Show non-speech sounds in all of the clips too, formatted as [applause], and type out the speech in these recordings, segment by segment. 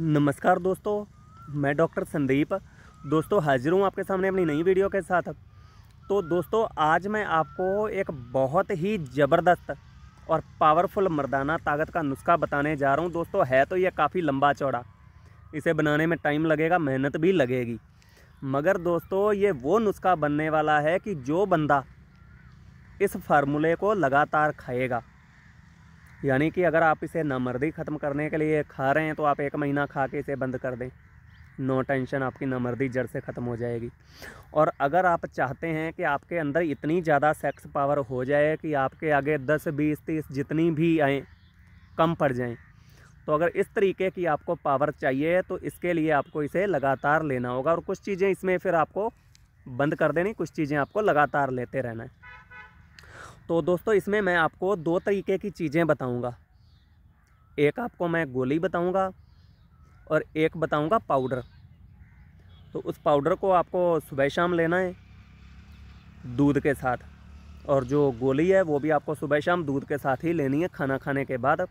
नमस्कार दोस्तों मैं डॉक्टर संदीप दोस्तों हाजिर हूँ आपके सामने अपनी नई वीडियो के साथ तो दोस्तों आज मैं आपको एक बहुत ही ज़बरदस्त और पावरफुल मर्दाना ताकत का नुस्खा बताने जा रहा हूँ दोस्तों है तो ये काफ़ी लंबा चौड़ा इसे बनाने में टाइम लगेगा मेहनत भी लगेगी मगर दोस्तों ये वो नुस्खा बनने वाला है कि जो बंदा इस फार्मूले को लगातार खाएगा यानी कि अगर आप इसे नामर्दी ख़त्म करने के लिए खा रहे हैं तो आप एक महीना खा के इसे बंद कर दें नो टेंशन आपकी नामर्दी जड़ से ख़त्म हो जाएगी और अगर आप चाहते हैं कि आपके अंदर इतनी ज़्यादा सेक्स पावर हो जाए कि आपके आगे दस बीस तीस जितनी भी आएँ कम पड़ जाएँ तो अगर इस तरीके की आपको पावर चाहिए तो इसके लिए आपको इसे लगातार लेना होगा और कुछ चीज़ें इसमें फिर आपको बंद कर देनी कुछ चीज़ें आपको लगातार लेते रहना है तो दोस्तों इसमें मैं आपको दो तरीके की चीज़ें बताऊंगा एक आपको मैं गोली बताऊंगा और एक बताऊंगा पाउडर तो उस पाउडर को आपको सुबह शाम लेना है दूध के साथ और जो गोली है वो भी आपको सुबह शाम दूध के साथ ही लेनी है खाना खाने के बाद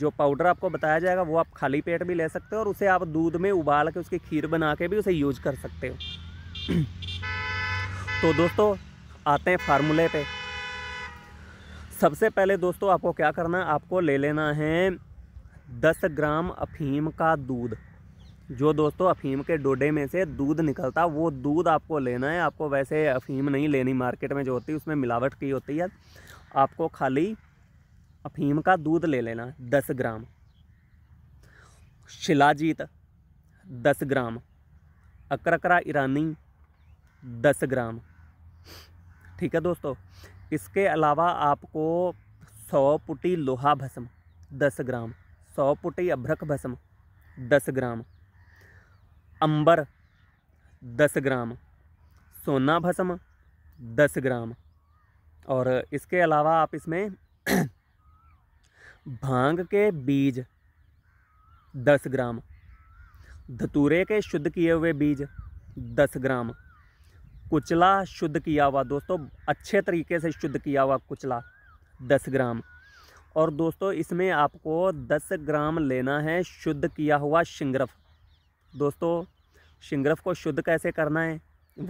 जो पाउडर आपको बताया जाएगा वो आप खाली पेट भी ले सकते हो और उसे आप दूध में उबाल के उसकी खीर बना के भी उसे यूज कर सकते हो [clears throat] तो दोस्तों आते हैं फार्मूले पे सबसे पहले दोस्तों आपको क्या करना है आपको ले लेना है दस ग्राम अफीम का दूध जो दोस्तों अफीम के डोडे में से दूध निकलता वो दूध आपको लेना है आपको वैसे अफीम नहीं लेनी मार्केट में जो होती है उसमें मिलावट की होती है आपको खाली अफीम का दूध ले लेना है दस ग्राम शिलाजीत दस ग्राम अकरकरा ईरानी दस ग्राम ठीक है दोस्तों इसके अलावा आपको सौ पुटी लोहा भस्म दस ग्राम सौ पुटी अभ्रक भस्म दस ग्राम अंबर दस ग्राम सोना भस्म दस ग्राम और इसके अलावा आप इसमें [clears throat] भांग के बीज दस ग्राम धतूरे के शुद्ध किए हुए बीज दस ग्राम कुचला शुद्ध किया हुआ दोस्तों अच्छे तरीके से शुद्ध किया हुआ कुचला दस ग्राम और दोस्तों इसमें आपको दस ग्राम लेना है शुद्ध किया हुआ शिंगरफ दोस्तों शिंगरफ को शुद्ध कैसे करना है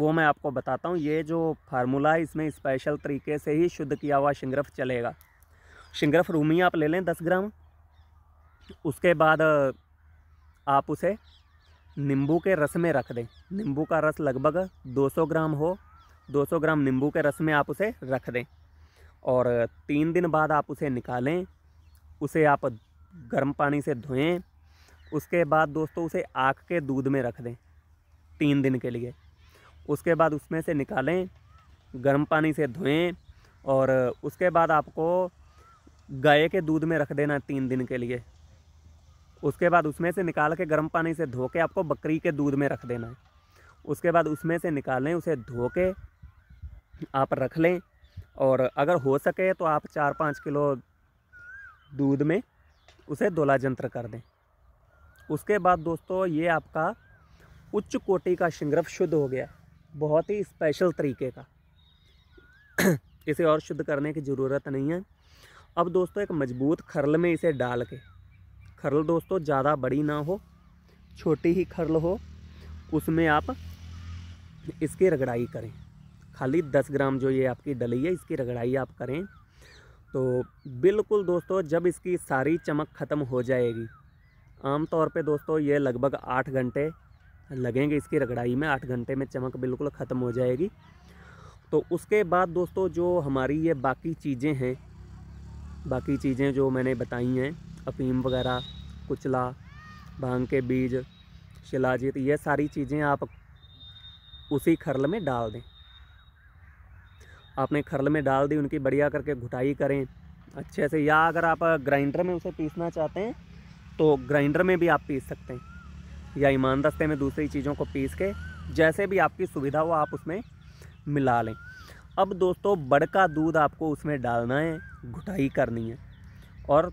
वो मैं आपको बताता हूँ ये जो फार्मूला है इसमें स्पेशल तरीके से ही शुद्ध किया हुआ शिंगरफ चलेगा शिंगरफ रूमी आप ले लें दस ग्राम उसके बाद आप उसे नींबू के रस में रख दें नींबू का रस लगभग 200 ग्राम हो 200 ग्राम नींबू के रस में आप उसे रख दें और तीन दिन बाद आप उसे निकालें उसे आप गर्म पानी से धोएं उसके बाद दोस्तों उसे आँख के दूध में रख दें तीन दिन के लिए उसके बाद उसमें से निकालें गर्म पानी से धोएं और उसके बाद आपको गाय के दूध में रख देना तीन दिन के लिए उसके बाद उसमें से निकाल के गर्म पानी से धो के आपको बकरी के दूध में रख देना है उसके बाद उसमें से निकालें उसे धो के आप रख लें और अगर हो सके तो आप चार पाँच किलो दूध में उसे दोला जंत्र कर दें उसके बाद दोस्तों ये आपका उच्च कोटि का शिंगरफ शुद्ध हो गया बहुत ही स्पेशल तरीके का [coughs] इसे और शुद्ध करने की ज़रूरत नहीं है अब दोस्तों एक मजबूत खरल में इसे डाल के खरल दोस्तों ज़्यादा बड़ी ना हो छोटी ही खरल हो उसमें आप इसकी रगड़ाई करें खाली दस ग्राम जो ये आपकी डली है इसकी रगड़ाई आप करें तो बिल्कुल दोस्तों जब इसकी सारी चमक ख़त्म हो जाएगी आम तौर पे दोस्तों ये लगभग आठ घंटे लगेंगे इसकी रगड़ाई में आठ घंटे में चमक बिल्कुल ख़त्म हो जाएगी तो उसके बाद दोस्तों जो हमारी ये बाकी चीज़ें हैं बाकी चीज़ें जो मैंने बताई हैं अफीम वगैरह कुचला भांग के बीज शिलाजीत ये सारी चीज़ें आप उसी खरल में डाल दें आपने खरल में डाल दी उनकी बढ़िया करके घुटाई करें अच्छे से या अगर आप ग्राइंडर में उसे पीसना चाहते हैं तो ग्राइंडर में भी आप पीस सकते हैं या ईमान दस्ते में दूसरी चीज़ों को पीस के जैसे भी आपकी सुविधा हो आप उसमें मिला लें अब दोस्तों बड़ का दूध आपको उसमें डालना है घुटाई करनी है और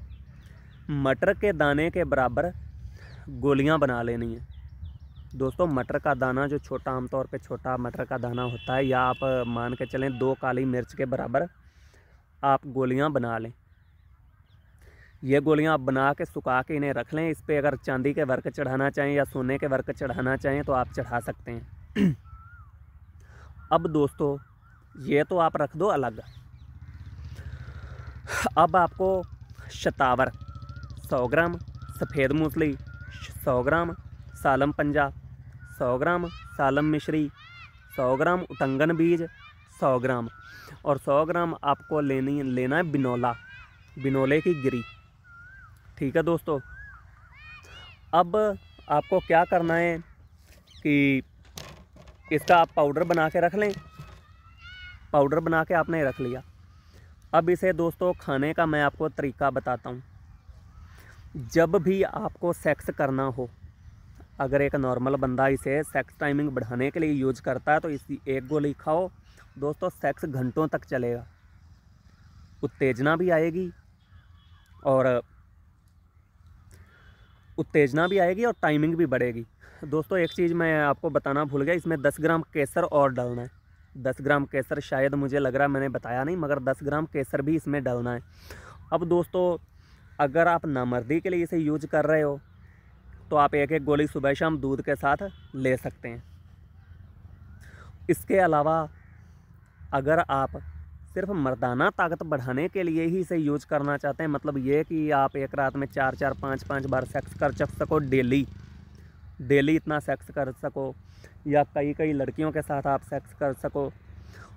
मटर के दाने के बराबर गोलियां बना लेनी है दोस्तों मटर का दाना जो छोटा आमतौर पे छोटा मटर का दाना होता है या आप मान के चलें दो काली मिर्च के बराबर आप गोलियां बना लें ये गोलियां आप बना के सुखा के इन्हें रख लें इस पर अगर चांदी के वर्क चढ़ाना चाहें या सोने के वर्क चढ़ाना चाहें तो आप चढ़ा सकते हैं [clears throat] अब दोस्तों ये तो आप रख दो अलग अब आपको शतावर सौ ग्राम सफ़ेद मूसली सौ ग्राम सालम पंजा सौ ग्राम सालम मिश्री सौ ग्राम उटंगन बीज सौ ग्राम और सौ ग्राम आपको लेनी लेना है बिनोला बिनोले की गिरी ठीक है दोस्तों अब आपको क्या करना है कि इसका आप पाउडर बना के रख लें पाउडर बना के आपने रख लिया अब इसे दोस्तों खाने का मैं आपको तरीका बताता हूँ जब भी आपको सेक्स करना हो अगर एक नॉर्मल बंदा इसे सेक्स टाइमिंग बढ़ाने के लिए यूज करता है तो इसकी एक गोली खाओ दोस्तों सेक्स घंटों तक चलेगा उत्तेजना भी आएगी और उत्तेजना भी आएगी और टाइमिंग भी बढ़ेगी दोस्तों एक चीज़ मैं आपको बताना भूल गया इसमें दस ग्राम केसर और डालना है दस ग्राम केसर शायद मुझे लग रहा मैंने बताया नहीं मगर दस ग्राम केसर भी इसमें डालना है अब दोस्तों अगर आप नामर्दी के लिए इसे यूज कर रहे हो तो आप एक एक गोली सुबह शाम दूध के साथ ले सकते हैं इसके अलावा अगर आप सिर्फ मर्दाना ताकत बढ़ाने के लिए ही इसे यूज करना चाहते हैं मतलब ये कि आप एक रात में चार चार पाँच पाँच बार सेक्स कर चक सको डेली डेली इतना सेक्स कर सको या कई कई लड़कियों के साथ आप सेक्स कर सको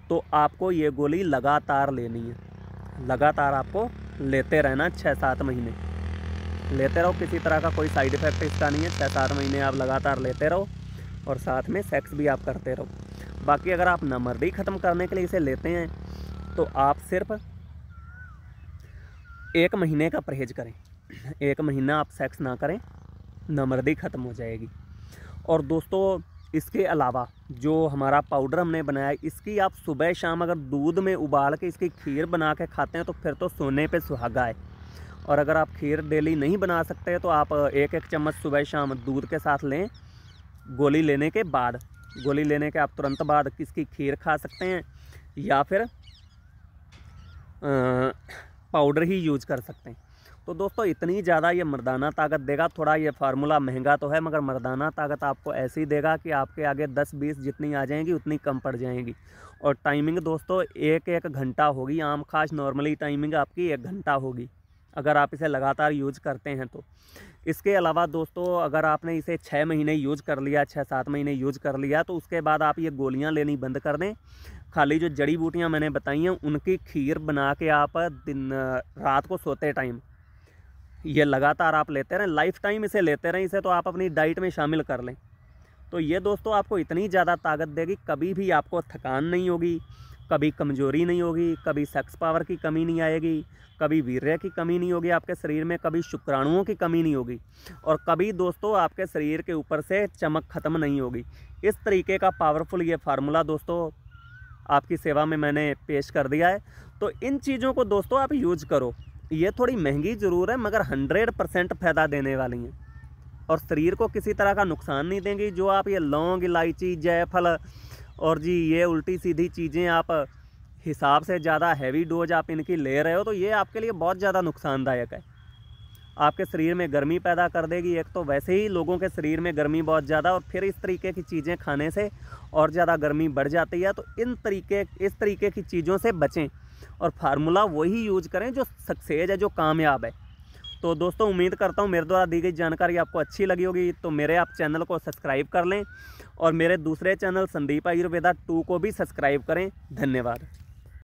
तो आपको ये गोली लगातार लेनी है लगातार आपको लेते रहना छः सात महीने लेते रहो किसी तरह का कोई साइड इफ़ेक्ट इसका नहीं है छः सात महीने आप लगातार लेते रहो और साथ में सेक्स भी आप करते रहो बाकी अगर आप नमर्दी ख़त्म करने के लिए इसे लेते हैं तो आप सिर्फ़ एक महीने का परहेज करें एक महीना आप सेक्स ना करें नमर्दी ख़त्म हो जाएगी और दोस्तों इसके अलावा जो हमारा पाउडर हमने बनाया इसकी आप सुबह शाम अगर दूध में उबाल के इसकी खीर बना के खाते हैं तो फिर तो सोने पे सुहागा है और अगर आप खीर डेली नहीं बना सकते तो आप एक एक चम्मच सुबह शाम दूध के साथ लें गोली लेने के बाद गोली लेने के आप तुरंत बाद इसकी खीर खा सकते हैं या फिर पाउडर ही यूज कर सकते हैं तो दोस्तों इतनी ज़्यादा ये मर्दाना ताकत देगा थोड़ा ये फार्मूला महंगा तो है मगर मर्दाना ताकत आपको ऐसी देगा कि आपके आगे 10-20 जितनी आ जाएंगी उतनी कम पड़ जाएंगी और टाइमिंग दोस्तों एक एक घंटा होगी आम खास नॉर्मली टाइमिंग आपकी एक घंटा होगी अगर आप इसे लगातार यूज करते हैं तो इसके अलावा दोस्तों अगर आपने इसे छः महीने यूज कर लिया छः सात महीने यूज कर लिया तो उसके बाद आप ये गोलियां लेनी बंद कर दें खाली जो जड़ी बूटियां मैंने बताई हैं उनकी खीर बना के आप दिन रात को सोते टाइम ये लगातार आप लेते रहें लाइफ टाइम इसे लेते रहें इसे तो आप अपनी डाइट में शामिल कर लें तो ये दोस्तों आपको इतनी ज़्यादा ताकत देगी कभी भी आपको थकान नहीं होगी कभी कमजोरी नहीं होगी कभी सेक्स पावर की कमी नहीं आएगी कभी वीर्य की कमी नहीं होगी आपके शरीर में कभी शुक्राणुओं की कमी नहीं होगी और कभी दोस्तों आपके शरीर के ऊपर से चमक ख़त्म नहीं होगी इस तरीके का पावरफुल ये फार्मूला दोस्तों आपकी सेवा में मैंने पेश कर दिया है तो इन चीज़ों को दोस्तों आप यूज करो ये थोड़ी महंगी ज़रूर है मगर हंड्रेड परसेंट फ़ायदा देने वाली हैं और शरीर को किसी तरह का नुकसान नहीं देंगी जो आप ये लौंग इलायची जयफल और जी ये उल्टी सीधी चीज़ें आप हिसाब से ज़्यादा हैवी डोज आप इनकी ले रहे हो तो ये आपके लिए बहुत ज़्यादा नुकसानदायक है आपके शरीर में गर्मी पैदा कर देगी एक तो वैसे ही लोगों के शरीर में गर्मी बहुत ज़्यादा और फिर इस तरीके की चीज़ें खाने से और ज़्यादा गर्मी बढ़ जाती है तो इन तरीके इस तरीके की चीज़ों से बचें और फार्मूला वही यूज करें जो सक्सेस है जो कामयाब है तो दोस्तों उम्मीद करता हूँ मेरे द्वारा दी गई जानकारी आपको अच्छी लगी होगी तो मेरे आप चैनल को सब्सक्राइब कर लें और मेरे दूसरे चैनल संदीप आयुर्वेदा टू को भी सब्सक्राइब करें धन्यवाद